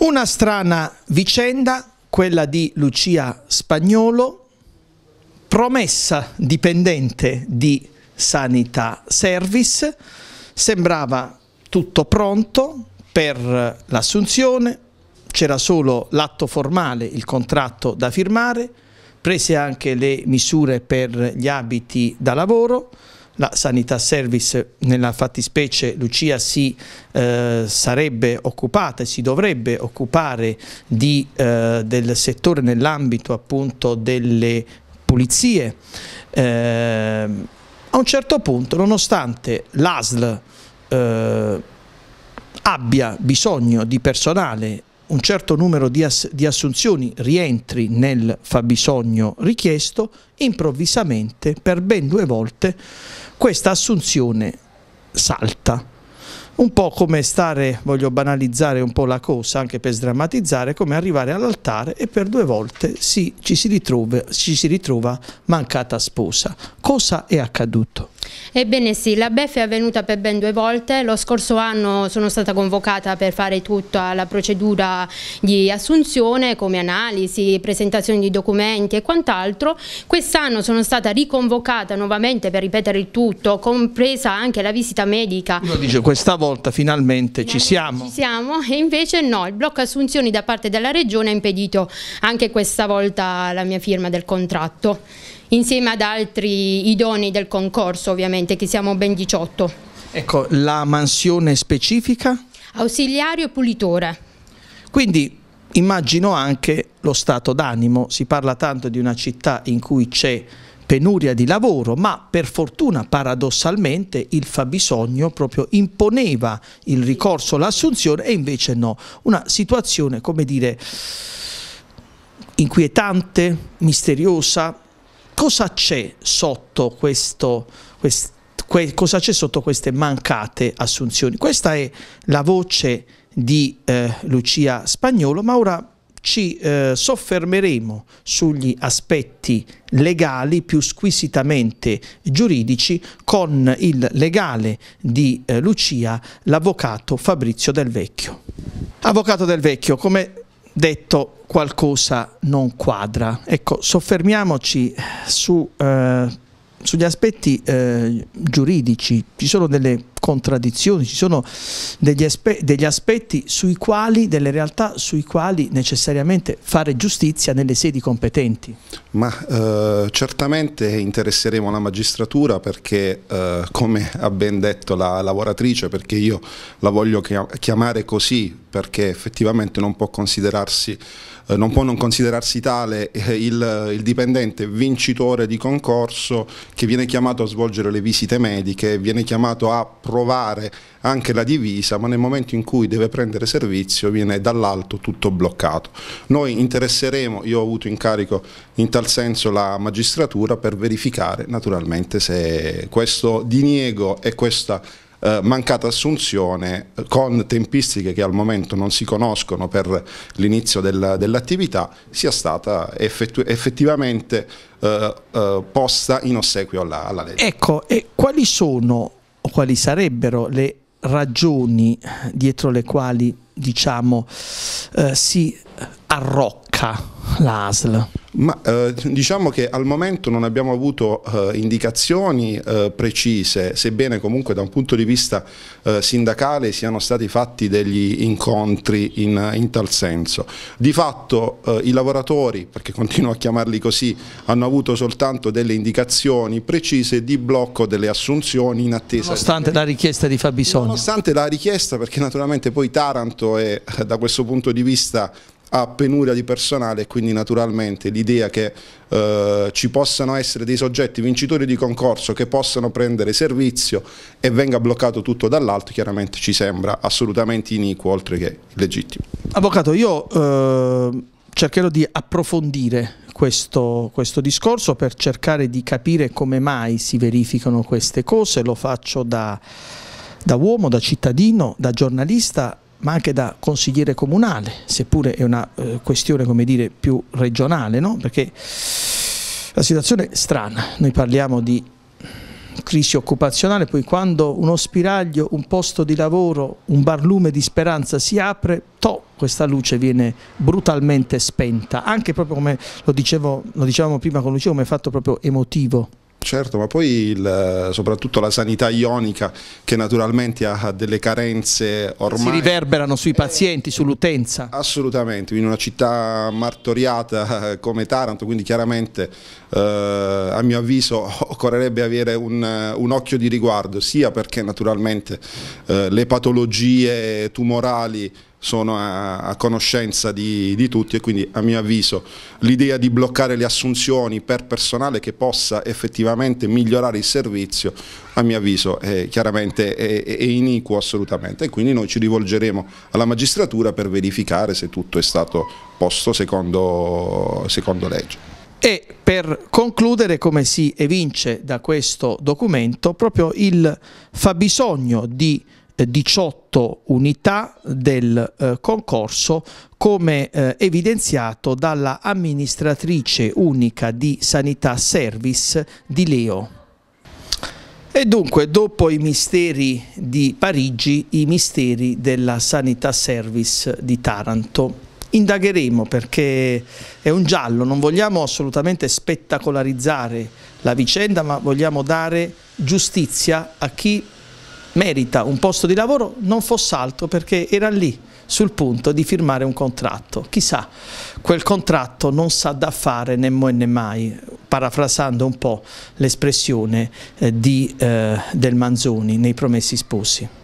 Una strana vicenda, quella di Lucia Spagnolo, promessa dipendente di Sanità Service, sembrava tutto pronto per l'assunzione, c'era solo l'atto formale, il contratto da firmare, prese anche le misure per gli abiti da lavoro, la sanità service, nella fattispecie Lucia si eh, sarebbe occupata e si dovrebbe occupare di, eh, del settore nell'ambito appunto delle pulizie. Eh, a un certo punto, nonostante l'ASL eh, abbia bisogno di personale un certo numero di, ass di assunzioni rientri nel fabbisogno richiesto, improvvisamente per ben due volte questa assunzione salta un po' come stare, voglio banalizzare un po' la cosa anche per sdrammatizzare, come arrivare all'altare e per due volte si, ci, si ritrova, ci si ritrova mancata sposa. Cosa è accaduto? Ebbene sì, la BEF è avvenuta per ben due volte, lo scorso anno sono stata convocata per fare tutta la procedura di assunzione come analisi, presentazione di documenti e quant'altro, quest'anno sono stata riconvocata nuovamente per ripetere il tutto, compresa anche la visita medica. Uno dice questa volta finalmente, finalmente ci siamo. Ci siamo e invece no, il blocco assunzioni da parte della Regione ha impedito anche questa volta la mia firma del contratto insieme ad altri idoni del concorso ovviamente, che siamo ben 18. Ecco, la mansione specifica? Ausiliario e pulitore. Quindi immagino anche lo stato d'animo, si parla tanto di una città in cui c'è penuria di lavoro, ma per fortuna paradossalmente il fabbisogno proprio imponeva il ricorso all'assunzione e invece no, una situazione come dire inquietante, misteriosa, cosa c'è sotto questo, quest, que, cosa c'è sotto queste mancate assunzioni? Questa è la voce di eh, Lucia Spagnolo, ma ora ci eh, soffermeremo sugli aspetti legali più squisitamente giuridici con il legale di eh, Lucia, l'avvocato Fabrizio Del Vecchio. Avvocato Del Vecchio, come detto qualcosa non quadra. Ecco, soffermiamoci su, eh, sugli aspetti eh, giuridici, ci sono delle contraddizioni, ci sono degli, aspe degli aspetti sui quali, delle realtà sui quali necessariamente fare giustizia nelle sedi competenti. Ma eh, certamente interesseremo la magistratura perché, eh, come ha ben detto la lavoratrice, perché io la voglio chiamare così, perché effettivamente non può, eh, non, può non considerarsi tale eh, il, eh, il, dipendente vincitore di concorso che viene chiamato a svolgere le visite mediche, viene chiamato a provare anche la divisa, ma nel momento in cui deve prendere servizio viene dall'alto tutto bloccato. Noi interesseremo, io ho avuto in carico in tal senso la magistratura per verificare naturalmente se questo diniego e questa eh, mancata assunzione con tempistiche che al momento non si conoscono per l'inizio dell'attività dell sia stata effettivamente eh, eh, posta in ossequio alla, alla legge. Ecco, e quali sono o quali sarebbero le ragioni dietro le quali diciamo eh, si arrocca l'ASL? Ma eh, diciamo che al momento non abbiamo avuto eh, indicazioni eh, precise, sebbene comunque da un punto di vista eh, sindacale siano stati fatti degli incontri in, in tal senso. Di fatto eh, i lavoratori, perché continuo a chiamarli così, hanno avuto soltanto delle indicazioni precise di blocco delle assunzioni in attesa. Nonostante di... la richiesta di fabbisogno. Nonostante la richiesta, perché naturalmente poi Taranto è eh, da questo punto di vista ha penuria di personale e quindi naturalmente l'idea che eh, ci possano essere dei soggetti vincitori di concorso che possano prendere servizio e venga bloccato tutto dall'alto chiaramente ci sembra assolutamente iniquo oltre che illegittimo. Avvocato, io eh, cercherò di approfondire questo, questo discorso per cercare di capire come mai si verificano queste cose, lo faccio da da uomo, da cittadino, da giornalista ma anche da consigliere comunale, seppure è una eh, questione dire, più regionale, no? perché la situazione è strana, noi parliamo di crisi occupazionale, poi quando uno spiraglio, un posto di lavoro, un barlume di speranza si apre, to, questa luce viene brutalmente spenta, anche proprio come lo, dicevo, lo dicevamo prima con Lucia, come è fatto proprio emotivo. Certo, ma poi il, eh, soprattutto la sanità ionica che naturalmente ha delle carenze ormai... Si riverberano sui eh, pazienti, eh, sull'utenza? Assolutamente, in una città martoriata eh, come Taranto, quindi chiaramente eh, a mio avviso occorrerebbe avere un, un, occhio di riguardo, sia perché naturalmente eh, le patologie tumorali sono a, a conoscenza di, di, tutti e quindi a mio avviso l'idea di bloccare le assunzioni per personale che possa effettivamente migliorare il servizio a mio avviso è, chiaramente è, è iniquo assolutamente e quindi noi ci rivolgeremo alla magistratura per verificare se tutto è stato posto secondo, secondo legge. E per concludere, come si evince da questo documento, proprio il fabbisogno di 18 unità del eh, concorso come eh, evidenziato dalla amministratrice unica di Sanità Service di Leo. E dunque, dopo i misteri di Parigi, i misteri della Sanità Service di Taranto indagheremo perché è un giallo, non vogliamo assolutamente spettacolarizzare la vicenda, ma vogliamo dare giustizia a chi merita un posto di lavoro non fosse altro perché era lì sul punto di firmare un contratto. Chissà, quel contratto non sa da fare né mo' né mai, parafrasando un po' l'espressione eh, eh, del Manzoni nei Promessi Sposi.